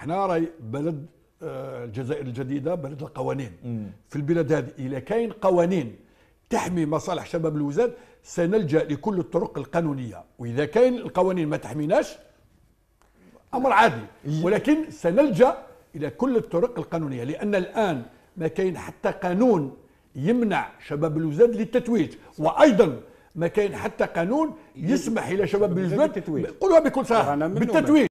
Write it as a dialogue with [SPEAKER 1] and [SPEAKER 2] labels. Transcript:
[SPEAKER 1] احنا راي بلد آه، الجزائر الجديده بلد القوانين في البلاد هذه اذا كاين قوانين تحمي مصالح شباب الوزاد سنلجا لكل الطرق القانونيه واذا كاين القوانين ما تحميناش امر عادي ولكن سنلجا الى كل الطرق القانونيه لان الان ما كاين حتى قانون يمنع شباب الوزاد للتتويج وايضا ما كاين حتى قانون يسمح الى شباب الوزاد قولوها بكل صراحه بالتتويج